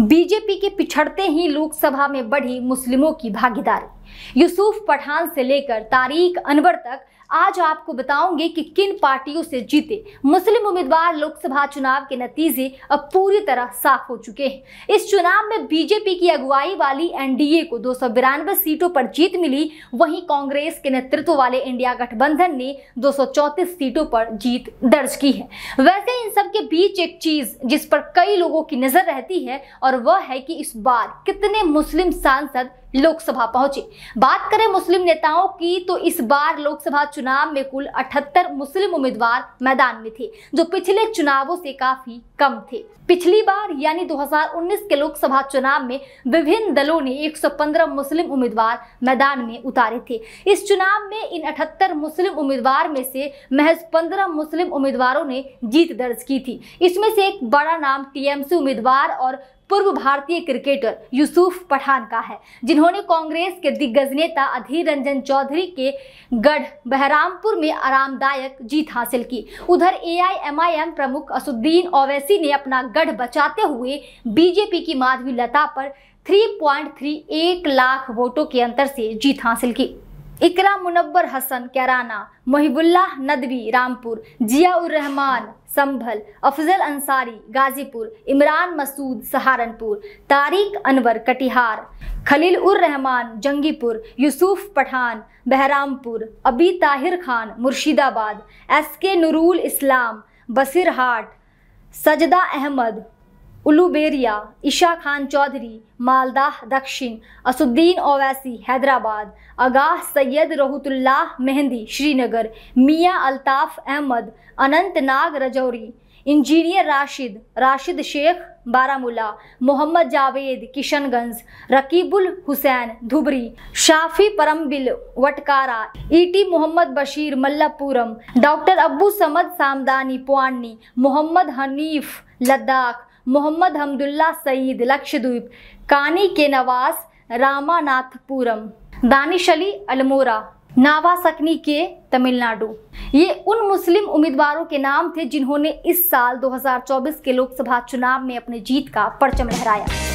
BJP के पिछड़ते ही लोकसभा में बढ़ी मुस्लिमों की भागीदारी यूसुफ पठान से लेकर तारीख अनवर तक आज आपको बताऊंगे कि किन पार्टियों से जीते मुस्लिम उम्मीदवार लोकसभा चुनाव के नतीजे अब पूरी तरह साफ हो चुके हैं इस चुनाव में बीजेपी की अगुवाई वाली एनडीए को दो सीटों पर जीत मिली वहीं कांग्रेस के नेतृत्व वाले इंडिया गठबंधन ने दो सीटों पर जीत दर्ज की है वैसे इन सब के बीच एक चीज जिस पर कई लोगों की नजर रहती है और वह है कि इस बार कितने मुस्लिम सांसद लोकसभा पहुंचे बात करें मुस्लिम नेताओं की तो इस बार लोकसभा चुनाव में कुल 78 मुस्लिम उम्मीदवार मैदान में थे जो पिछले चुनावों से काफी कम थे पिछली बार यानी 2019 के लोकसभा चुनाव में विभिन्न दलों ने 115 मुस्लिम उम्मीदवार मैदान में उतारे थे इस चुनाव में इन 78 मुस्लिम उम्मीदवार में से महज 15 मुस्लिम उम्मीदवारों ने जीत दर्ज की थी इसमें से एक बड़ा नाम टीएमसी उम्मीदवार और पूर्व भारतीय क्रिकेटर यूसुफ पठान का है जिन्होंने कांग्रेस के दिग्गज नेता अधीर रंजन चौधरी के गढ़ बहरामपुर में आरामदायक जीत हासिल की उधर एआईएमआईएम प्रमुख असुद्दीन ओवैसी ने अपना गढ़ बचाते हुए बीजेपी की माधवी लता पर 3.38 लाख वोटों के अंतर से जीत हासिल की इकरा मुनबर हसन कैराना महिबुल्लाह नदवी रामपुर जियाउर रहमान संभल अफजल अंसारी गाजीपुर इमरान मसूद सहारनपुर तारिक अनवर कटिहार खलील उर रहमान जंगीपुर यूसुफ पठान बहरामपुर अबी ताहिर खान मुर्शिदाबाद एस के नूरुल इस्लाम बसीरहाट सजदा अहमद उलूबेरिया ईशा खान चौधरी मालदाह दक्षिण असुद्दीन ओवैसी हैदराबाद आगाह Syed रहतुल्लाह Mehdi Srinagar Mian Altaf Ahmad Anantnag Rajouri engineer Rashid Rashid Sheikh Baramulla Mohammad Javed Kishanganj Rakibul Hussain Dhubri Shafi Parambil Vatakara ET Mohammed Basheer Malappuram doctor Abu Samad सामदानी पुआनी Mohammad Hanif Ladakh Mohammad Hamdullah Saeed Lakshadweep कानी के नवास रामानाथपुरम दानिश अली अल्मोरा नावा सकनी के तमिलनाडु ये उन मुस्लिम उम्मीदवारों के नाम थे जिन्होंने इस साल 2024 के लोकसभा चुनाव में अपनी जीत का परचम लहराया